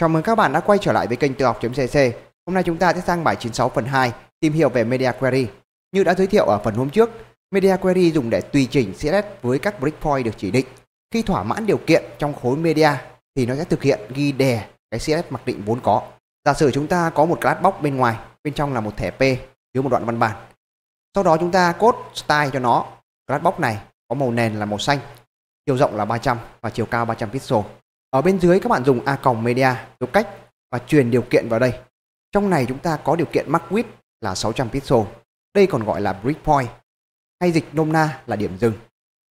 Chào mừng các bạn đã quay trở lại với kênh tự học.cc. Hôm nay chúng ta sẽ sang bài 96 phần 2 tìm hiểu về Media Query. Như đã giới thiệu ở phần hôm trước, Media Query dùng để tùy chỉnh CSS với các breakpoint được chỉ định. Khi thỏa mãn điều kiện trong khối media thì nó sẽ thực hiện ghi đè cái CSS mặc định vốn có. Giả sử chúng ta có một class box bên ngoài, bên trong là một thẻ P chứa một đoạn văn bản. Sau đó chúng ta code style cho nó. Class box này có màu nền là màu xanh, chiều rộng là 300 và chiều cao 300 pixel ở bên dưới các bạn dùng a còng media dấu cách và truyền điều kiện vào đây trong này chúng ta có điều kiện mark width là 600 pixel đây còn gọi là breakpoint hay dịch nôm na là điểm dừng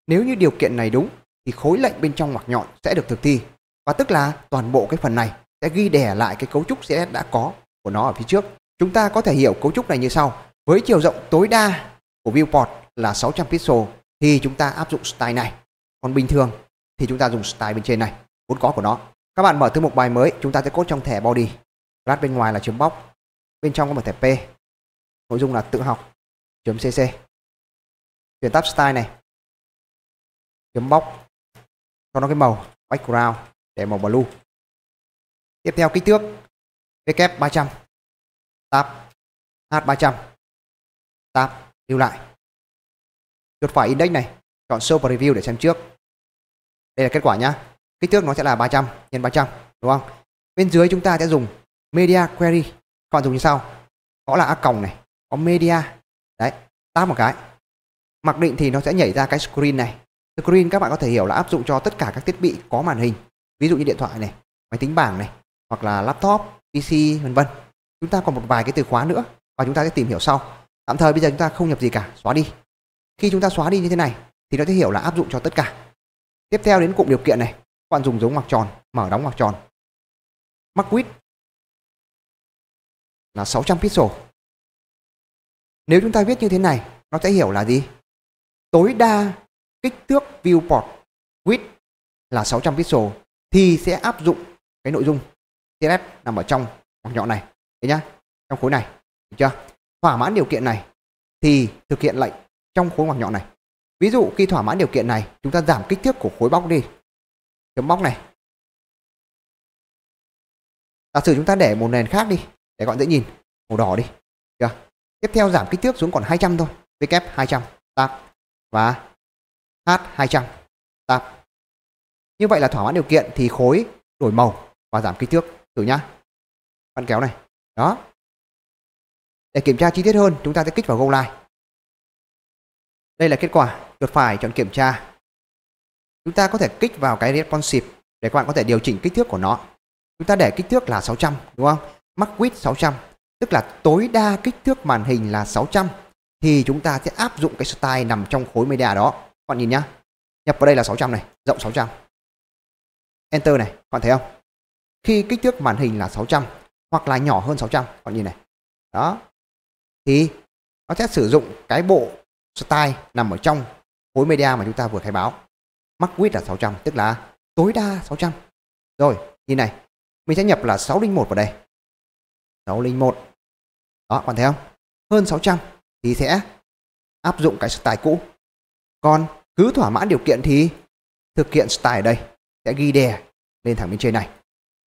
nếu như điều kiện này đúng thì khối lệnh bên trong ngoặc nhọn sẽ được thực thi và tức là toàn bộ cái phần này sẽ ghi đẻ lại cái cấu trúc CSS đã có của nó ở phía trước. Chúng ta có thể hiểu cấu trúc này như sau. Với chiều rộng tối đa của viewport là 600 pixel thì chúng ta áp dụng style này. Còn bình thường thì chúng ta dùng style bên trên này vốn có của nó. Các bạn mở thư mục bài mới, chúng ta sẽ cốt trong thẻ body. Class bên ngoài là chấm bóc, bên trong có một thẻ P. Nội dung là tự học chấm cc. Chuyển tab style này. Chấm bóc. Cho nó cái màu background để màu blue. Tiếp theo kích thước W300 e tab H300 tab lưu lại. Chuột phải index này, chọn show preview để xem trước. Đây là kết quả nhá kích thước nó sẽ là 300 x 300 đúng không bên dưới chúng ta sẽ dùng media query các bạn dùng như sau có là a còng này có media đấy tap một cái mặc định thì nó sẽ nhảy ra cái screen này screen các bạn có thể hiểu là áp dụng cho tất cả các thiết bị có màn hình ví dụ như điện thoại này máy tính bảng này hoặc là laptop pc vân vân chúng ta còn một vài cái từ khóa nữa và chúng ta sẽ tìm hiểu sau tạm thời bây giờ chúng ta không nhập gì cả xóa đi khi chúng ta xóa đi như thế này thì nó sẽ hiểu là áp dụng cho tất cả tiếp theo đến cụm điều kiện này bạn dùng dấu ngoặc tròn mở đóng ngoặc tròn mắc quýt là 600 pixel nếu chúng ta viết như thế này nó sẽ hiểu là gì tối đa kích thước viewport width là 600 pixel thì sẽ áp dụng cái nội dung CSS nằm ở trong ngoặc nhọn này đấy nhá trong khối này được chưa thỏa mãn điều kiện này thì thực hiện lệnh trong khối ngoặc nhọn này ví dụ khi thỏa mãn điều kiện này chúng ta giảm kích thước của khối bóc đi chấm móc này giả sử chúng ta để một nền khác đi để gọn dễ nhìn màu đỏ đi chưa tiếp theo giảm kích thước xuống còn 200 thôi W 200 e tab và H 200 tab như vậy là thỏa mãn điều kiện thì khối đổi màu và giảm kích thước thử nhá bạn kéo này đó để kiểm tra chi tiết hơn chúng ta sẽ kích vào Go Live đây là kết quả chuột phải chọn kiểm tra chúng ta có thể kích vào cái responsive để các bạn có thể điều chỉnh kích thước của nó chúng ta để kích thước là 600 đúng không max width 600 tức là tối đa kích thước màn hình là 600 thì chúng ta sẽ áp dụng cái style nằm trong khối media đó các bạn nhìn nhá nhập vào đây là 600 này rộng 600 enter này các bạn thấy không khi kích thước màn hình là 600 hoặc là nhỏ hơn 600 các bạn nhìn này đó thì nó sẽ sử dụng cái bộ style nằm ở trong khối media mà chúng ta vừa khai báo mắc quýt là 600, tức là tối đa 600. Rồi, nhìn này, mình sẽ nhập là 601 vào đây. 601. Đó, còn thấy không? Hơn 600 thì sẽ áp dụng cái style cũ. Còn cứ thỏa mãn điều kiện thì thực hiện style ở đây sẽ ghi đè lên thẳng bên trên này.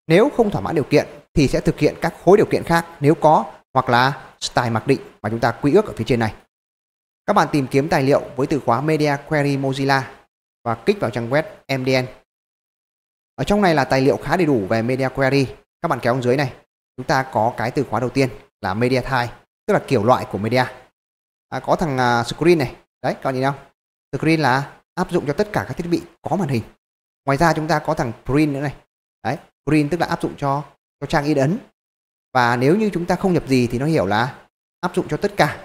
Nếu không thỏa mãn điều kiện thì sẽ thực hiện các khối điều kiện khác nếu có hoặc là style mặc định mà chúng ta quy ước ở phía trên này. Các bạn tìm kiếm tài liệu với từ khóa Media Query Mozilla và kích vào trang web MDN. Ở trong này là tài liệu khá đầy đủ về Media Query. Các bạn kéo xuống dưới này, chúng ta có cái từ khóa đầu tiên là Media Type, tức là kiểu loại của media. À, có thằng à, Screen này, đấy các bạn nhìn không? Screen là áp dụng cho tất cả các thiết bị có màn hình. Ngoài ra chúng ta có thằng Print nữa này. Đấy, Print tức là áp dụng cho cho trang in ấn. Và nếu như chúng ta không nhập gì thì nó hiểu là áp dụng cho tất cả.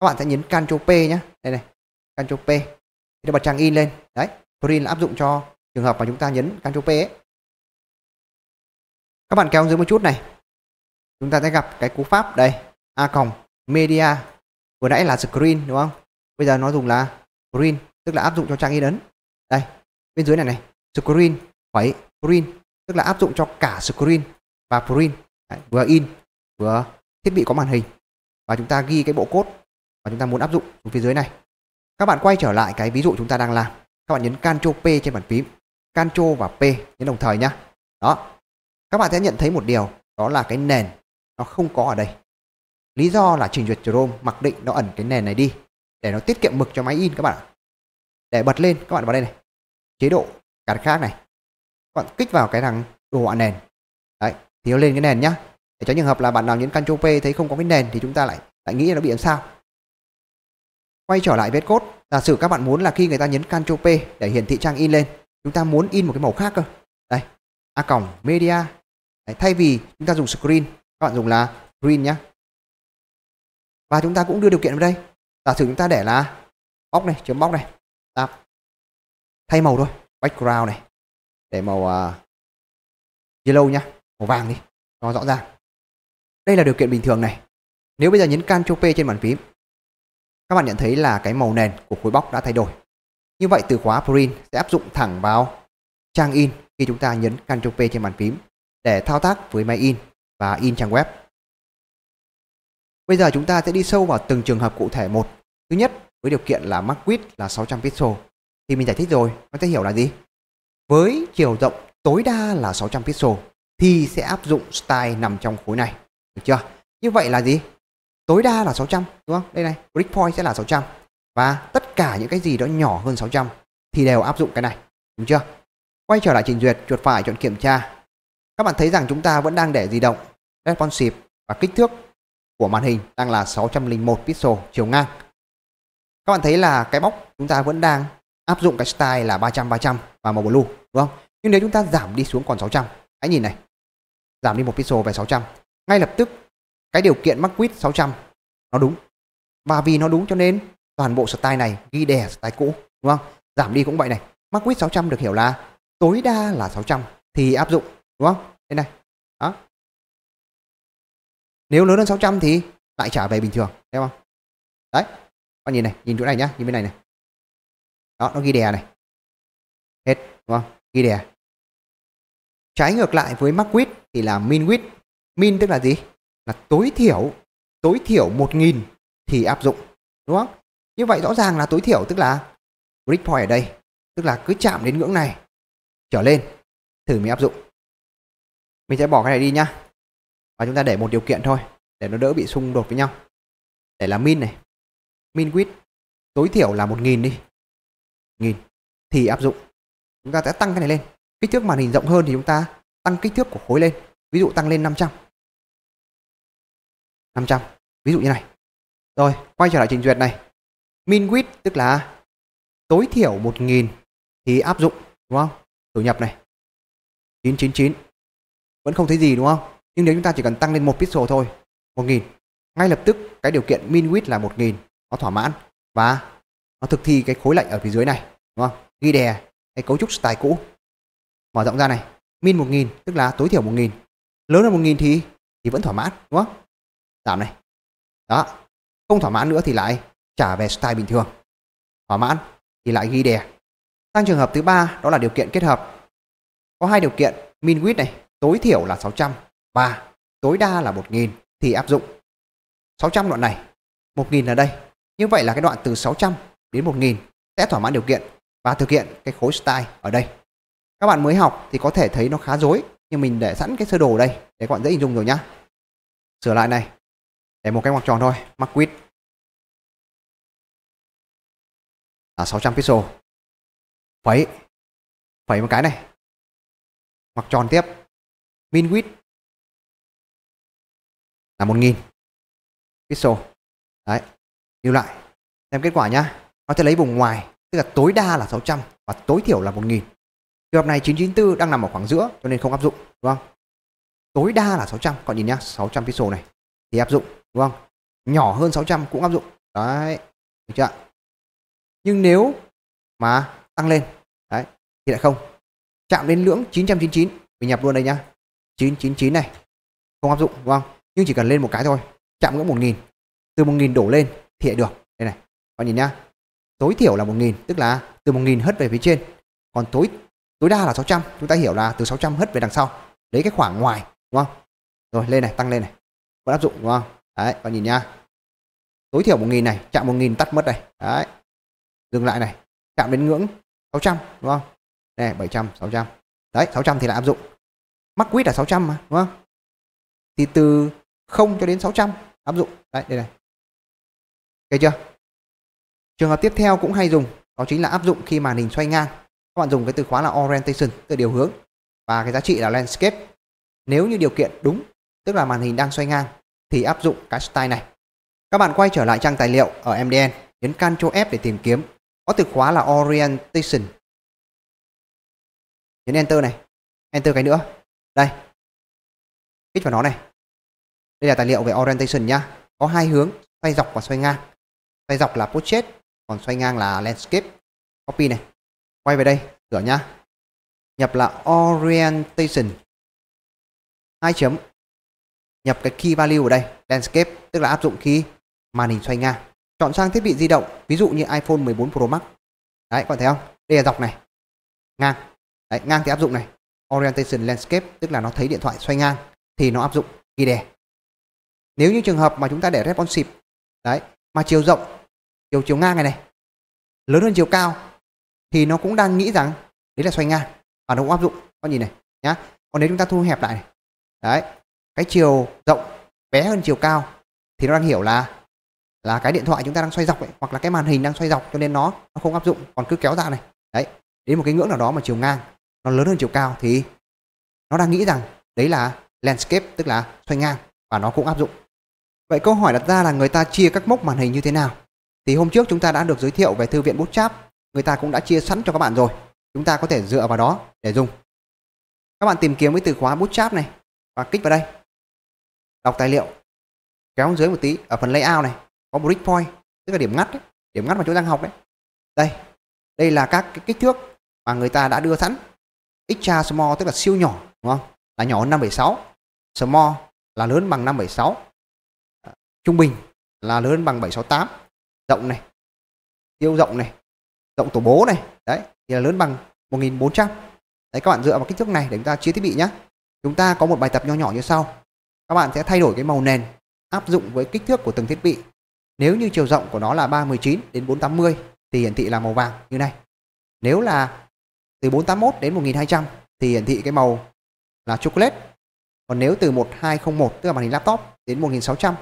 Các bạn sẽ nhấn Ctrl P nhé. Đây này, Ctrl P để bật trang in lên đấy print là áp dụng cho trường hợp mà chúng ta nhấn Ctrl P ấy. các bạn kéo dưới một chút này chúng ta sẽ gặp cái cú pháp đây a còng media vừa nãy là screen đúng không bây giờ nó dùng là print tức là áp dụng cho trang in ấn đây bên dưới này này screen phẩy print tức là áp dụng cho cả screen và print Đấy, vừa in vừa thiết bị có màn hình và chúng ta ghi cái bộ code mà chúng ta muốn áp dụng ở phía dưới này các bạn quay trở lại cái ví dụ chúng ta đang làm. Các bạn nhấn Ctrl P trên bàn phím. Ctrl và P nhấn đồng thời nhá. Đó. Các bạn sẽ nhận thấy một điều, đó là cái nền nó không có ở đây. Lý do là trình duyệt Chrome mặc định nó ẩn cái nền này đi để nó tiết kiệm mực cho máy in các bạn ạ. Để bật lên các bạn vào đây này. Chế độ card khác này. Các bạn kích vào cái thằng đồ họa nền. Đấy, thì nó lên cái nền nhá. Để cho trường hợp là bạn nào nhấn Ctrl P thấy không có cái nền thì chúng ta lại lại nghĩ là nó bị làm sao Quay trở lại với code. giả sử các bạn muốn là khi người ta nhấn Ctrl P để hiển thị trang in lên, chúng ta muốn in một cái màu khác cơ. Đây, a còng media. Đấy, thay vì chúng ta dùng screen, các bạn dùng là green nhá. Và chúng ta cũng đưa điều kiện vào đây. Giả sử chúng ta để là box này, chấm box này. Tab. Thay màu thôi, background này. Để màu uh, yellow nhá, màu vàng đi, nó rõ ràng. Đây là điều kiện bình thường này. Nếu bây giờ nhấn Ctrl P trên bàn phím các bạn nhận thấy là cái màu nền của khối bóc đã thay đổi. Như vậy từ khóa print sẽ áp dụng thẳng vào trang in khi chúng ta nhấn Ctrl P trên bàn phím để thao tác với máy in và in trang web. Bây giờ chúng ta sẽ đi sâu vào từng trường hợp cụ thể một. Thứ nhất, với điều kiện là max width là 600 pixel thì mình giải thích rồi, nó sẽ hiểu là gì? Với chiều rộng tối đa là 600 pixel thì sẽ áp dụng style nằm trong khối này, được chưa? Như vậy là gì? tối đa là 600 đúng không? Đây này, break point sẽ là 600. Và tất cả những cái gì đó nhỏ hơn 600 thì đều áp dụng cái này, đúng chưa? Quay trở lại trình duyệt, chuột phải chọn kiểm tra. Các bạn thấy rằng chúng ta vẫn đang để di động, responsive và kích thước của màn hình đang là 601 pixel chiều ngang. Các bạn thấy là cái bóc chúng ta vẫn đang áp dụng cái style là 300 300 và màu blue đúng không? Nhưng nếu chúng ta giảm đi xuống còn 600, hãy nhìn này. Giảm đi một pixel về 600, ngay lập tức cái điều kiện mắc quýt 600 nó đúng. Và vì nó đúng cho nên toàn bộ style này ghi đè style cũ, đúng không? Giảm đi cũng vậy này. Mắc quýt 600 được hiểu là tối đa là 600 thì áp dụng, đúng không? Thế này. Đó. Nếu lớn hơn 600 thì lại trả về bình thường, thấy không? Đấy. Con nhìn này, nhìn chỗ này nhá, nhìn bên này này. Đó, nó ghi đè này. Hết, đúng không? Ghi đè. Trái ngược lại với mắc quýt thì là min quýt. Min tức là gì? là tối thiểu tối thiểu 1.000 thì áp dụng đúng không? Như vậy rõ ràng là tối thiểu tức là breakpoint ở đây tức là cứ chạm đến ngưỡng này trở lên thử mình áp dụng. Mình sẽ bỏ cái này đi nhá. Và chúng ta để một điều kiện thôi để nó đỡ bị xung đột với nhau. Để là min này. Min width tối thiểu là 1.000 đi. 1.000 thì áp dụng. Chúng ta sẽ tăng cái này lên. Kích thước màn hình rộng hơn thì chúng ta tăng kích thước của khối lên. Ví dụ tăng lên 500 500 ví dụ như này rồi quay trở lại trình duyệt này min width tức là tối thiểu 1000 thì áp dụng đúng không tổ nhập này 999 vẫn không thấy gì đúng không nhưng nếu chúng ta chỉ cần tăng lên một pixel thôi 1000 ngay lập tức cái điều kiện min width là 1000 nó thỏa mãn và nó thực thi cái khối lệnh ở phía dưới này đúng không ghi đè cái cấu trúc style cũ mở rộng ra này min 1000 tức là tối thiểu 1000 lớn hơn 1000 thì thì vẫn thỏa mãn đúng không Giảm này. Đó. Không thỏa mãn nữa thì lại trả về style bình thường. Thỏa mãn thì lại ghi đè. Sang trường hợp thứ ba đó là điều kiện kết hợp. Có hai điều kiện, min width này tối thiểu là 600 và tối đa là 1000 thì áp dụng. 600 đoạn này, 1000 ở đây. Như vậy là cái đoạn từ 600 đến 1000 sẽ thỏa mãn điều kiện và thực hiện cái khối style ở đây. Các bạn mới học thì có thể thấy nó khá rối nhưng mình để sẵn cái sơ đồ ở đây để các bạn dễ hình dung rồi nhá. Sửa lại này, để một cái ngoặc tròn thôi mắc quýt là 600 pixel phẩy phẩy một cái này ngoặc tròn tiếp min width là 1000 pixel đấy lưu lại xem kết quả nhá nó sẽ lấy vùng ngoài tức là tối đa là 600 và tối thiểu là 1000 trường hợp này 994 đang nằm ở khoảng giữa cho nên không áp dụng đúng không tối đa là 600 còn nhìn nhá 600 pixel này thì áp dụng đúng vâng, không nhỏ hơn 600 cũng áp dụng đấy được chưa nhưng nếu mà tăng lên đấy thì lại không chạm đến ngưỡng 999 mình nhập luôn đây nhá 999 này không áp dụng đúng vâng. không nhưng chỉ cần lên một cái thôi chạm ngưỡng 1000 từ 1000 đổ lên thì lại được đây này các nhìn nhá tối thiểu là 1000 tức là từ 1000 hất về phía trên còn tối tối đa là 600 chúng ta hiểu là từ 600 hất về đằng sau lấy cái khoảng ngoài đúng vâng. không rồi lên này tăng lên này vẫn áp dụng đúng không đấy bạn nhìn nha tối thiểu 1.000 này chạm 1.000 tắt mất đây đấy dừng lại này chạm đến ngưỡng 600 đúng không này 700 600 đấy 600 thì là áp dụng mắc quýt là 600 mà đúng không thì từ 0 cho đến 600 áp dụng đấy đây này ok chưa trường hợp tiếp theo cũng hay dùng đó chính là áp dụng khi màn hình xoay ngang các bạn dùng cái từ khóa là orientation từ điều hướng và cái giá trị là landscape nếu như điều kiện đúng tức là màn hình đang xoay ngang thì áp dụng cái style này. Các bạn quay trở lại trang tài liệu ở MDN, nhấn Ctrl F để tìm kiếm. Có từ khóa là Orientation. Nhấn Enter này. Enter cái nữa. Đây. Kích vào nó này. Đây là tài liệu về Orientation nhá. Có hai hướng, xoay dọc và xoay ngang. Xoay dọc là Portrait, còn xoay ngang là Landscape. Copy này. Quay về đây, sửa nhá. Nhập là Orientation. 2 chấm nhập cái key value ở đây landscape tức là áp dụng khi màn hình xoay ngang chọn sang thiết bị di động ví dụ như iPhone 14 Pro Max đấy có thấy không đây là dọc này ngang đấy ngang thì áp dụng này orientation landscape tức là nó thấy điện thoại xoay ngang thì nó áp dụng ghi đè nếu như trường hợp mà chúng ta để responsive đấy mà chiều rộng chiều chiều ngang này này lớn hơn chiều cao thì nó cũng đang nghĩ rằng đấy là xoay ngang và nó cũng áp dụng con nhìn này nhá còn nếu chúng ta thu hẹp lại này đấy cái chiều rộng bé hơn chiều cao thì nó đang hiểu là là cái điện thoại chúng ta đang xoay dọc ấy, hoặc là cái màn hình đang xoay dọc cho nên nó nó không áp dụng còn cứ kéo ra này đấy đến một cái ngưỡng nào đó mà chiều ngang nó lớn hơn chiều cao thì nó đang nghĩ rằng đấy là landscape tức là xoay ngang và nó cũng áp dụng vậy câu hỏi đặt ra là người ta chia các mốc màn hình như thế nào thì hôm trước chúng ta đã được giới thiệu về thư viện Bootstrap người ta cũng đã chia sẵn cho các bạn rồi chúng ta có thể dựa vào đó để dùng các bạn tìm kiếm với từ khóa Bootstrap này và kích vào đây đọc tài liệu kéo xuống dưới một tí ở phần layout này có break point tức là điểm ngắt đấy, điểm ngắt mà chúng đang học đấy đây đây là các cái kích thước mà người ta đã đưa sẵn extra small tức là siêu nhỏ đúng không là nhỏ hơn 576 small là lớn bằng 576 à, trung bình là lớn bằng 768 rộng này siêu rộng này rộng tổ bố này đấy thì là lớn bằng 1400 đấy các bạn dựa vào kích thước này để chúng ta chia thiết bị nhé chúng ta có một bài tập nho nhỏ như sau các bạn sẽ thay đổi cái màu nền áp dụng với kích thước của từng thiết bị. Nếu như chiều rộng của nó là 319 đến 480 thì hiển thị là màu vàng như này. Nếu là từ 481 đến 1200 thì hiển thị cái màu là chocolate. Còn nếu từ 1201 tức là màn hình laptop đến 1600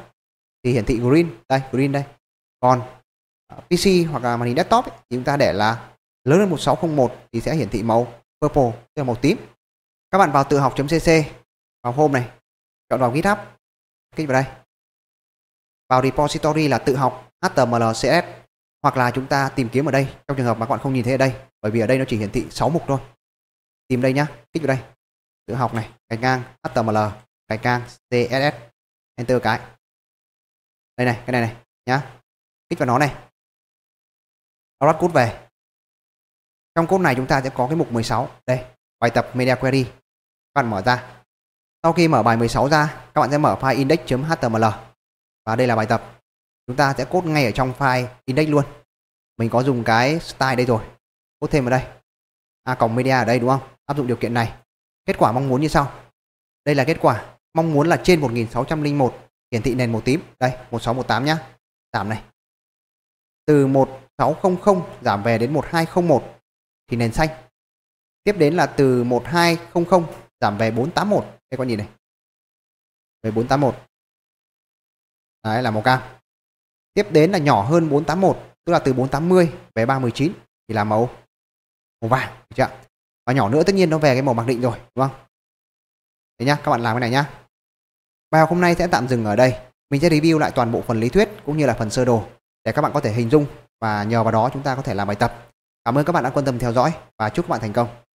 thì hiển thị green, đây green đây. Còn à, PC hoặc là màn hình desktop ấy, thì chúng ta để là lớn hơn 1601 thì sẽ hiển thị màu purple tức là màu tím. Các bạn vào tự học.cc vào hôm này cộng đồng GitHub kích vào đây vào repository là tự học HTML CSS hoặc là chúng ta tìm kiếm ở đây trong trường hợp mà các bạn không nhìn thấy ở đây bởi vì ở đây nó chỉ hiển thị 6 mục thôi tìm đây nhá kích vào đây tự học này gạch ngang HTML gạch ngang CSS enter cái đây này cái này này nhá kích vào nó này download code về trong code này chúng ta sẽ có cái mục 16 đây bài tập media query các bạn mở ra sau khi mở bài 16 ra, các bạn sẽ mở file index.html. Và đây là bài tập. Chúng ta sẽ code ngay ở trong file index luôn. Mình có dùng cái style đây rồi. Code thêm vào đây. À media ở đây đúng không? Áp dụng điều kiện này. Kết quả mong muốn như sau. Đây là kết quả. Mong muốn là trên 1601 hiển thị nền màu tím. Đây, 1618 nhá. Giảm này. Từ 1600 giảm về đến 1201 thì nền xanh. Tiếp đến là từ 1200 giảm về 481 các con nhìn này về 481 đấy là màu cam tiếp đến là nhỏ hơn 481 tức là từ 480 về 319 thì là màu màu vàng được chưa và nhỏ nữa tất nhiên nó về cái màu mặc định rồi đúng không thế nhá các bạn làm cái này nhá bài học hôm nay sẽ tạm dừng ở đây mình sẽ review lại toàn bộ phần lý thuyết cũng như là phần sơ đồ để các bạn có thể hình dung và nhờ vào đó chúng ta có thể làm bài tập cảm ơn các bạn đã quan tâm theo dõi và chúc các bạn thành công